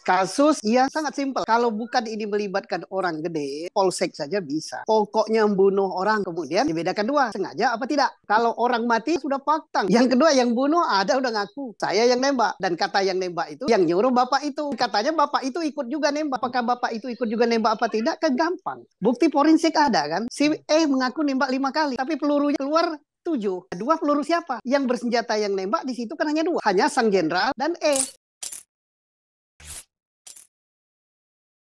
Kasus yang sangat simpel. Kalau bukan ini melibatkan orang gede, polsek saja bisa. Pokoknya membunuh orang kemudian dibedakan dua, sengaja apa tidak. Kalau orang mati sudah fakta. Yang kedua yang bunuh ada udah ngaku. Saya yang nembak dan kata yang nembak itu yang nyuruh bapak itu. Katanya bapak itu ikut juga nembak. Apakah bapak itu ikut juga nembak apa tidak kan gampang. Bukti forensik ada kan. Si E mengaku nembak lima kali tapi pelurunya keluar tujuh. Dua peluru siapa? Yang bersenjata yang nembak di situ kan hanya dua. Hanya sang jenderal dan E.